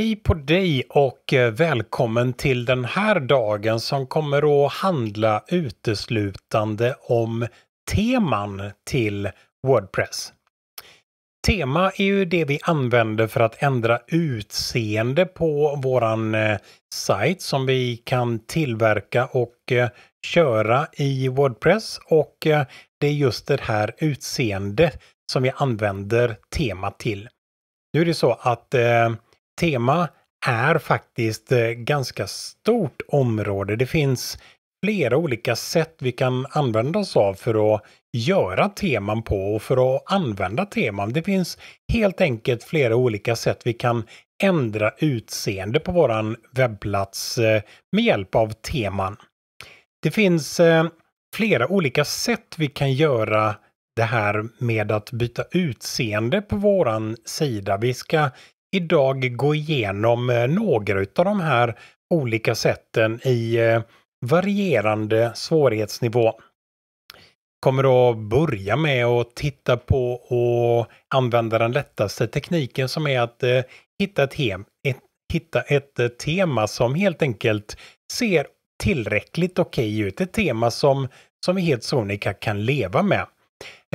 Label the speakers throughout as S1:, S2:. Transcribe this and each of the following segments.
S1: Hej på dig och eh, välkommen till den här dagen som kommer att handla uteslutande om teman till Wordpress. Tema är ju det vi använder för att ändra utseende på våran eh, sajt som vi kan tillverka och eh, köra i Wordpress och det är just det här utseendet som vi använder tema till. Nu är det så att tema är faktiskt eh, ganska stort område. Det finns flera olika sätt vi kan använda oss av för att göra teman på och för att använda teman. Det finns helt enkelt flera olika sätt vi kan ändra utseende på våran webbplats eh, med hjälp av teman. Det finns eh, flera olika sätt vi kan göra det här med att byta utseende på våran sida. Vi ska idag gå igenom eh, några av de här olika sätten i eh, varierande svårighetsnivå. Kommer att börja med att titta på och använda den lättaste tekniken som är att eh, hitta ett, hem, ett, hitta ett tema som helt enkelt ser tillräckligt okej ut. Ett tema som, som vi helt sonika kan leva med.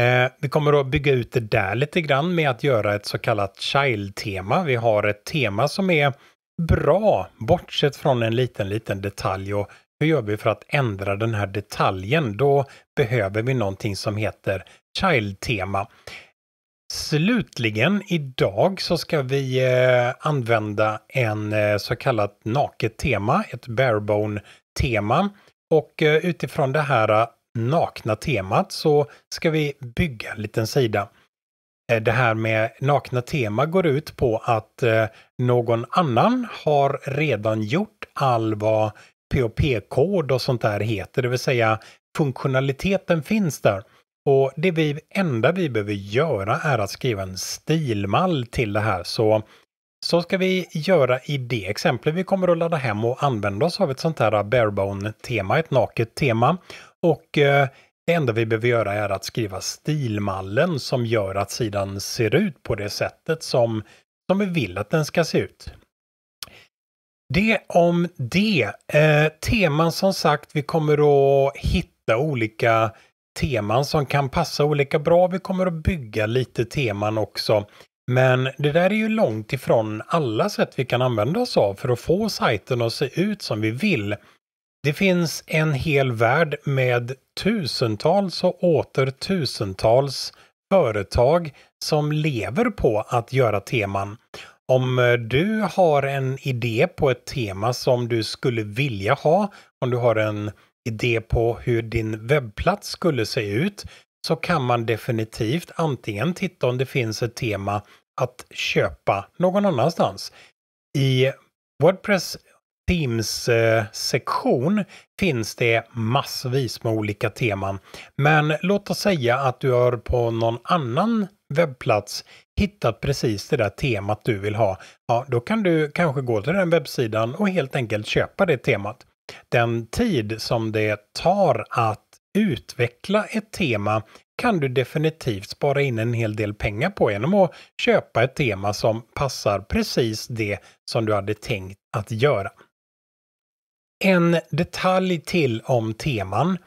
S1: Eh, vi kommer att bygga ut det där lite grann med att göra ett så kallat child-tema. Vi har ett tema som är bra, bortsett från en liten, liten detalj. Och hur gör vi för att ändra den här detaljen? Då behöver vi någonting som heter child-tema. Slutligen idag så ska vi eh, använda en eh, så kallat naket tema, ett barebone tema. Och eh, utifrån det här eh, nakna temat så ska vi bygga en liten sida. Eh, det här med nakna tema går ut på att eh, någon annan har redan gjort all vad POP-kod och sånt där heter, det vill säga funktionaliteten finns där. Och det vi, enda vi behöver göra är att skriva en stilmall till det här. Så så ska vi göra i det exemplet. Vi kommer att ladda hem och använda oss av ett sånt här barebone-tema, ett naket tema. Och eh, det enda vi behöver göra är att skriva stilmallen som gör att sidan ser ut på det sättet som, som vi vill att den ska se ut. Det om det. Eh, teman som sagt, vi kommer att hitta olika teman som kan passa olika bra. Vi kommer att bygga lite teman också. Men det där är ju långt ifrån alla sätt vi kan använda oss av för att få sajten att se ut som vi vill. Det finns en hel värld med tusentals och åter tusentals företag som lever på att göra teman. Om eh, du har en idé på ett tema som du skulle vilja ha, om du har en idé på hur din webbplats skulle se ut, så kan man definitivt antingen titta om det finns ett tema att köpa någon annanstans. I Wordpress Teams eh, sektion finns det massvis med olika teman. Men låt oss säga att du har på någon annan webbplats hittat precis det där temat du vill ha. Ja, då kan du kanske gå till den webbsidan och helt enkelt köpa det temat. Den tid som det tar att utveckla ett tema kan du definitivt spara in en hel del pengar på genom att köpa ett tema som passar precis det som du hade tänkt att göra. En detalj till om teman.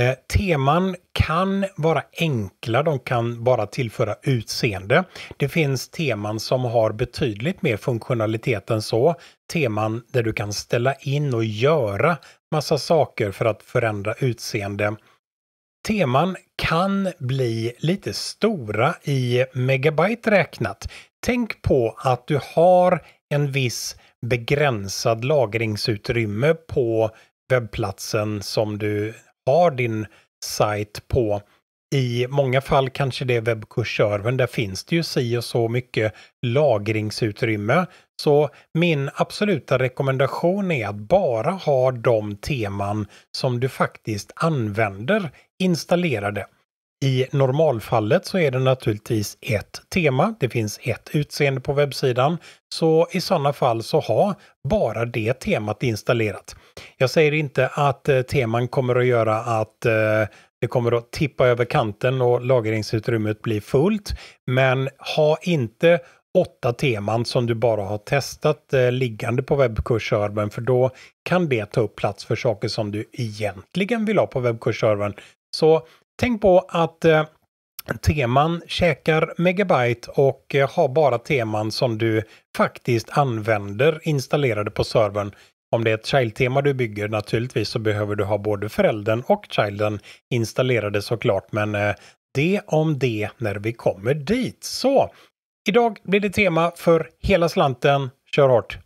S1: Eh, teman kan vara enkla, de kan bara tillföra utseende. Det finns teman som har betydligt mer funktionalitet än så. Teman där du kan ställa in och göra massa saker för att förändra utseende. Teman kan bli lite stora i megabyte räknat. Tänk på att du har en viss begränsad lagringsutrymme på webbplatsen som du har din sajt på. I många fall kanske det är webbkursservern, där finns det ju si och så mycket lagringsutrymme. Så min absoluta rekommendation är att bara ha de teman som du faktiskt använder installerade. I normalfallet så är det naturligtvis ett tema. Det finns ett utseende på webbsidan. Så i sådana fall så ha bara det temat installerat. Jag säger inte att eh, teman kommer att göra att eh, det kommer att tippa över kanten och lagringsutrymmet blir fullt. Men ha inte åtta teman som du bara har testat eh, liggande på webbkursservern för då kan det ta upp plats för saker som du egentligen vill ha på webbkursservern. Så tänk på att eh, teman käkar megabyte och eh, ha bara teman som du faktiskt använder installerade på servern. Om det är ett child-tema du bygger naturligtvis så behöver du ha både föräldern och childen installerade såklart. Men eh, det om det när vi kommer dit. Så idag blir det tema för hela slanten. Kör hårt!